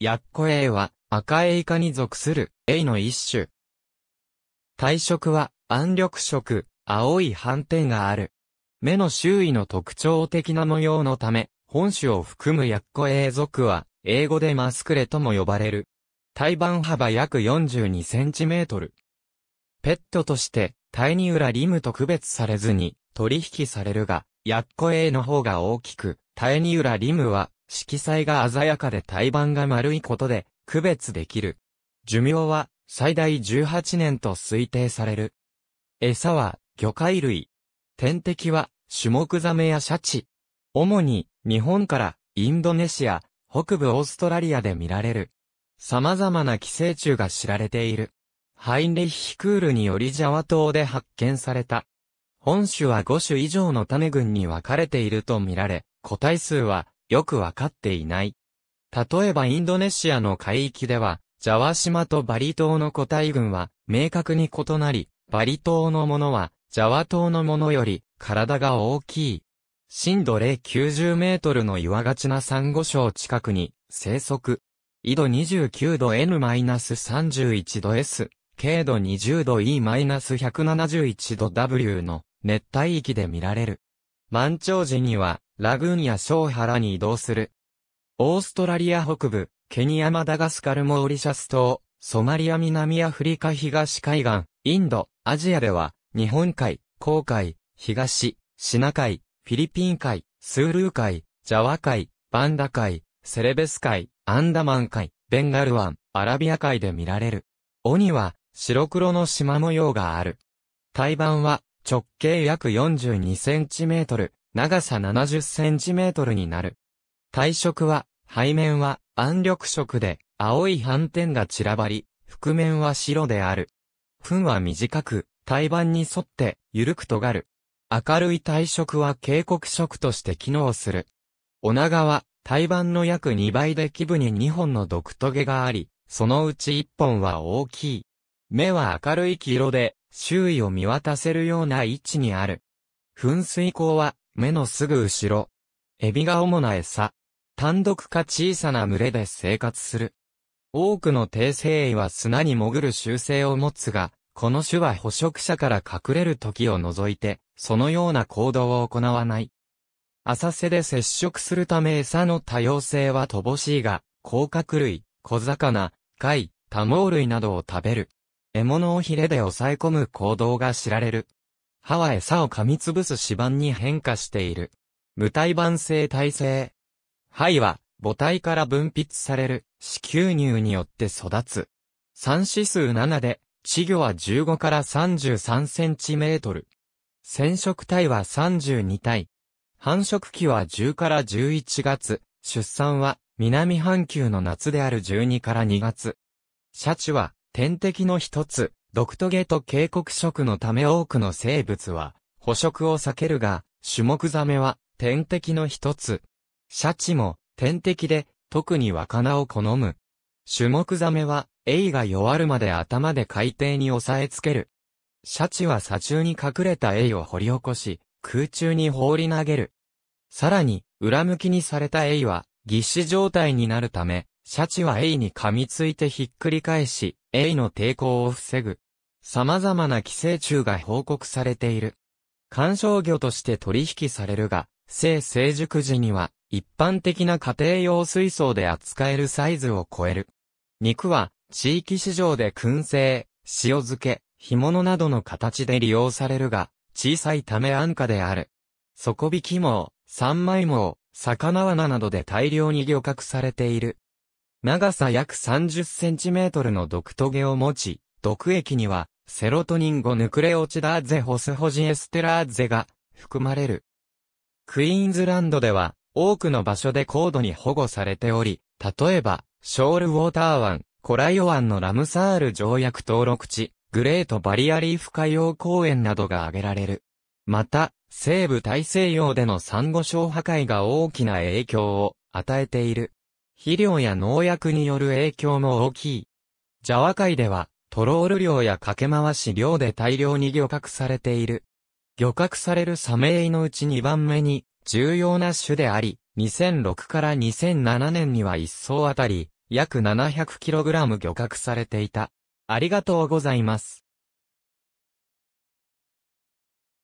ヤッコエイは赤エイ科に属するエイの一種。体色は暗緑色、青い斑点がある。目の周囲の特徴的な模様のため、本種を含むヤッコエイ属は英語でマスクレとも呼ばれる。胎盤幅約42センチメートル。ペットとして、タイニウラリムと区別されずに取引されるが、ヤッコエイの方が大きく、タイニウラリムは色彩が鮮やかで胎盤が丸いことで区別できる。寿命は最大18年と推定される。餌は魚介類。天敵は種目ザメやシャチ。主に日本からインドネシア、北部オーストラリアで見られる。様々な寄生虫が知られている。ハインレヒヒクールによりジャワ島で発見された。本種は5種以上の種群に分かれていると見られ、個体数はよくわかっていない。例えばインドネシアの海域では、ジャワ島とバリ島の個体群は明確に異なり、バリ島のものはジャワ島のものより体が大きい。深度0 90メートルの岩がちなサンゴ礁近くに生息。緯度29度 N-31 度 S、経度20度 E-171 度 W の熱帯域で見られる。満潮時にはラグーンやショーハラに移動する。オーストラリア北部、ケニアマダガスカルモーリシャス島、ソマリア南アフリカ東海岸、インド、アジアでは、日本海、航海、東、シナ海、フィリピン海、スールー海、ジャワ海、バンダ海、セレベス海、アンダマン海、ベンガル湾、アラビア海で見られる。尾には、白黒の縞模様がある。胎盤は、直径約42センチメートル、長さ70センチメートルになる。体色は、背面は暗緑色で、青い斑点が散らばり、覆面は白である。糞は短く、胎盤に沿って、緩く尖る。明るい体色は警告色として機能する。お長は、胎盤の約2倍で基部に2本の毒トゲがあり、そのうち1本は大きい。目は明るい黄色で、周囲を見渡せるような位置にある。噴水口は、目のすぐ後ろ。エビが主な餌。単独か小さな群れで生活する。多くの低生は砂に潜る習性を持つが、この種は捕食者から隠れる時を除いて、そのような行動を行わない。浅瀬で接触するため餌の多様性は乏しいが、甲殻類、小魚、貝、多毛類などを食べる。獲物をヒレで抑え込む行動が知られる。歯は餌を噛みつぶす歯盤に変化している。無体板性体制。肺は母体から分泌される子宮乳によって育つ。産指数7で、稚魚は15から33センチメートル。染色体は32体。繁殖期は10から11月、出産は南半球の夏である12から2月。シャチは天敵の一つ、毒トゲと警告色のため多くの生物は、捕食を避けるが、種目ザメは天敵の一つ。シャチも天敵で、特に若菜を好む。種目ザメは、エイが弱るまで頭で海底に押さえつける。シャチは砂中に隠れたエイを掘り起こし、空中に放り投げる。さらに、裏向きにされたエイは、ぎっし状態になるため、シャチはエイに噛みついてひっくり返し、エイの抵抗を防ぐ。様々な寄生虫が報告されている。観賞魚として取引されるが、性成熟時には、一般的な家庭用水槽で扱えるサイズを超える。肉は、地域市場で燻製、塩漬け、干物などの形で利用されるが、小さいため安価である。底引き網、三枚網、魚罠などで大量に漁獲されている。長さ約30センチメートルの毒トゲを持ち、毒液には、セロトニンゴヌクレオチダーゼホスホジエステラーゼが含まれる。クイーンズランドでは、多くの場所で高度に保護されており、例えば、ショールウォーター湾、コライオ湾のラムサール条約登録地、グレートバリアリーフ海洋公園などが挙げられる。また、西部大西洋での珊瑚礁破壊が大きな影響を与えている。肥料や農薬による影響も大きい。ジャワ海では、トロール漁や掛け回し漁で大量に漁獲されている。漁獲されるサメエイのうち2番目に重要な種であり、2006から2007年には1層あたり約 700kg 漁獲されていた。ありがとうございます。